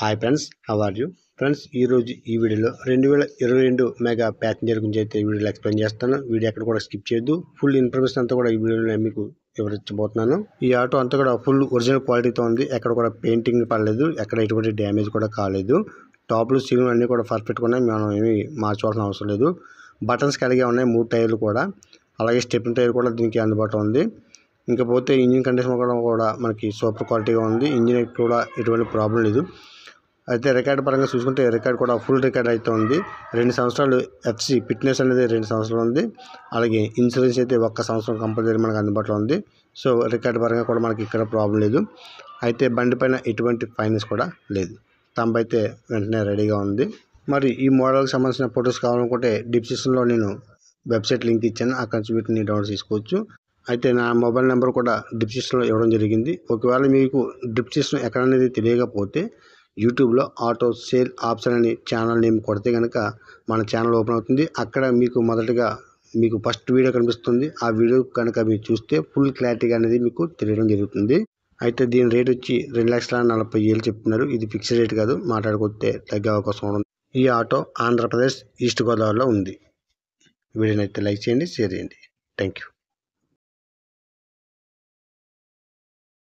hi friends have friends ఈరోజు ఈ వీడియోలో రెండు వేల ఇరవై రెండు మెగా ప్యాసింజర్ గురించి అయితే వీడియోలో ఎక్స్ప్లెయిన్ చేస్తాను వీడియో ఎక్కడ కూడా స్కిప్ చేయొద్దు ఫుల్ ఇన్ఫర్మేషన్ అంతా కూడా ఈ వీడియోలో మీకు వివరించబోతున్నాను ఈ ఆటో అంతా కూడా ఫుల్ ఒరిజినల్ క్వాలిటీతో ఉంది ఎక్కడ కూడా పెయింటింగ్ పడలేదు ఎక్కడ ఎటువంటి డ్యామేజ్ కూడా కాలేదు టాప్లు సీలు అన్నీ కూడా పర్ఫెక్ట్ ఉన్నాయి మనం ఏమి మార్చవలసిన అవసరం లేదు బటన్స్ కలిగే ఉన్నాయి మూడు టైర్లు కూడా అలాగే స్టెప్ టైర్ కూడా దీనికి అందుబాటులో ఉంది ఇంకపోతే ఇంజిన్ కండిషన్ కూడా కూడా మనకి సూపర్ క్వాలిటీగా ఉంది ఇంజిన్ కూడా ఎటువంటి ప్రాబ్లం లేదు అయితే రికార్డ్ పరంగా చూసుకుంటే రికార్డ్ కూడా ఫుల్ రికార్డ్ అయితే ఉంది రెండు సంవత్సరాలు ఎఫ్సి ఫిట్నెస్ అనేది రెండు సంవత్సరాలు ఉంది అలాగే ఇన్సూరెన్స్ అయితే ఒక్క సంవత్సరం కంపల్సరీ మనకు అందుబాటులో ఉంది సో రికార్డ్ పరంగా కూడా మనకి ఇక్కడ ప్రాబ్లం లేదు అయితే బండి పైన ఎటువంటి ఫైనాన్స్ కూడా లేదు తంబ్ అయితే వెంటనే రెడీగా ఉంది మరి ఈ మోడల్కి సంబంధించిన ఫొటోస్ కావాలనుకుంటే డిస్క్రిప్షన్లో నేను వెబ్సైట్ లింక్ ఇచ్చాను అక్కడ నుంచి వీటిని డౌన్లోడ్ చేసుకోవచ్చు అయితే నా మొబైల్ నెంబర్ కూడా డిస్క్రిప్షన్లో ఇవ్వడం జరిగింది ఒకవేళ మీకు డిస్క్రిప్షన్ ఎక్కడనేది తెలియకపోతే యూట్యూబ్లో ఆటో సేల్ ఆప్షన్ అని ఛానల్ నేమ్ కొడితే కనుక మన ఛానల్ ఓపెన్ అవుతుంది అక్కడ మీకు మొదటగా మీకు ఫస్ట్ వీడియో కనిపిస్తుంది ఆ వీడియో కనుక మీరు చూస్తే ఫుల్ క్లారిటీగా అనేది మీకు తెలియడం జరుగుతుంది అయితే దీని రేట్ వచ్చి రెండు లక్షల నలభై ఏళ్ళు చెప్తున్నారు ఇది ఫిక్స్డ్ రేట్ కాదు మాట్లాడుకుంటే తగ్గే అవకాశం ఉంది ఈ ఆటో ఆంధ్రప్రదేశ్ ఈస్ట్ గోదావరిలో ఉంది వీడియోని అయితే లైక్ చేయండి షేర్ చేయండి థ్యాంక్ యూ